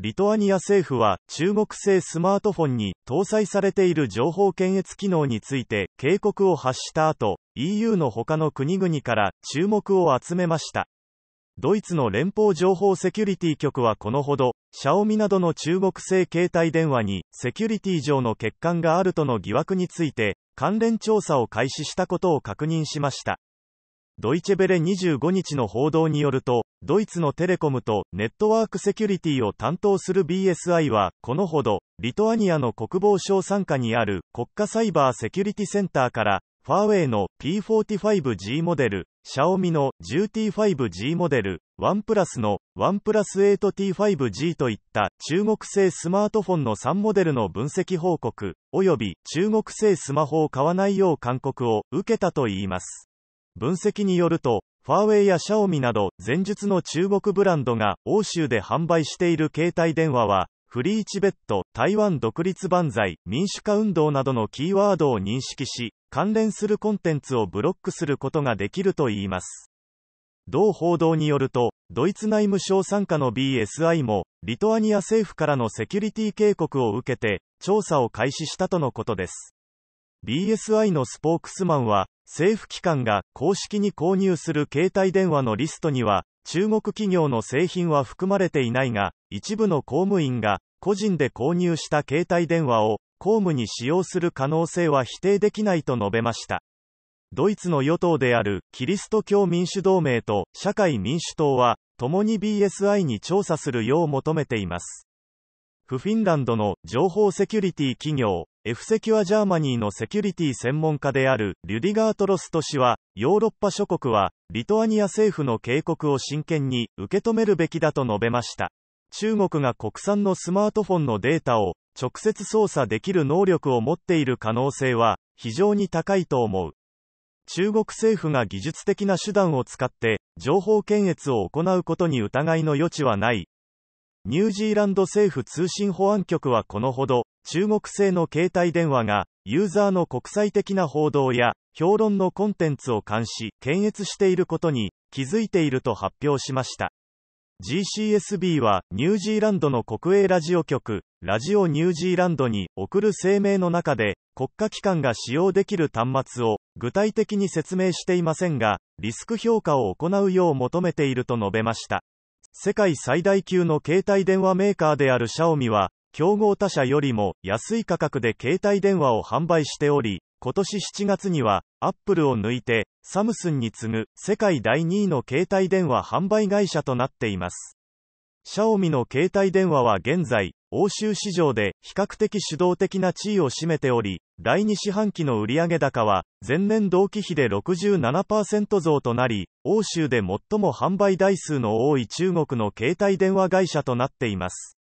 リトアニア政府は中国製スマートフォンに搭載されている情報検閲機能について警告を発した後、EU の他の国々から注目を集めました。ドイツの連邦情報セキュリティ局はこのほど、シャオミなどの中国製携帯電話にセキュリティ上の欠陥があるとの疑惑について、関連調査を開始したことを確認しました。ドイチェベレ25日の報道によると、ドイツのテレコムとネットワークセキュリティを担当する BSI は、このほど、リトアニアの国防省傘下にある国家サイバーセキュリティセンターから、ファーウェイの P45G モデル、シャオミの g t 5 g モデル、ワンプラスのワンプラス 8T5G といった中国製スマートフォンの3モデルの分析報告、及び中国製スマホを買わないよう勧告を受けたといいます。分析によると、ファーウェイやシャオミなど、前述の中国ブランドが、欧州で販売している携帯電話は、フリーチベット、台湾独立万歳、民主化運動などのキーワードを認識し、関連するコンテンツをブロックすることができるといいます。同報道によると、ドイツ内務省傘下の BSI も、リトアニア政府からのセキュリティ警告を受けて、調査を開始したとのことです。BSI のスポークスマンは、政府機関が公式に購入する携帯電話のリストには、中国企業の製品は含まれていないが、一部の公務員が個人で購入した携帯電話を公務に使用する可能性は否定できないと述べました。ドイツの与党であるキリスト教民主同盟と社会民主党は、共に BSI に調査するよう求めています。フフィンランドの情報セキュリティ企業、エフセキュアジャーマニーのセキュリティ専門家であるリュディガー・トロスト氏は、ヨーロッパ諸国は、リトアニア政府の警告を真剣に受け止めるべきだと述べました。中国が国産のスマートフォンのデータを直接操作できる能力を持っている可能性は非常に高いと思う。中国政府が技術的な手段を使って情報検閲を行うことに疑いの余地はない。ニュージーランド政府通信保安局はこのほど、中国製の携帯電話が、ユーザーの国際的な報道や、評論のコンテンツを監視、検閲していることに、気づいていると発表しました。GCSB は、ニュージーランドの国営ラジオ局、ラジオニュージーランドに送る声明の中で、国家機関が使用できる端末を、具体的に説明していませんが、リスク評価を行うよう求めていると述べました。世界最大級の携帯電話メーカーであるシャオミは、競合他社よりも安い価格で携帯電話を販売しており、今年7月には、アップルを抜いて、サムスンに次ぐ世界第2位の携帯電話販売会社となっています。シャオミの携帯電話は現在、欧州市場で比較的主導的な地位を占めており、第2四半期の売上高は、前年同期比で67%増となり、欧州で最も販売台数の多い中国の携帯電話会社となっています。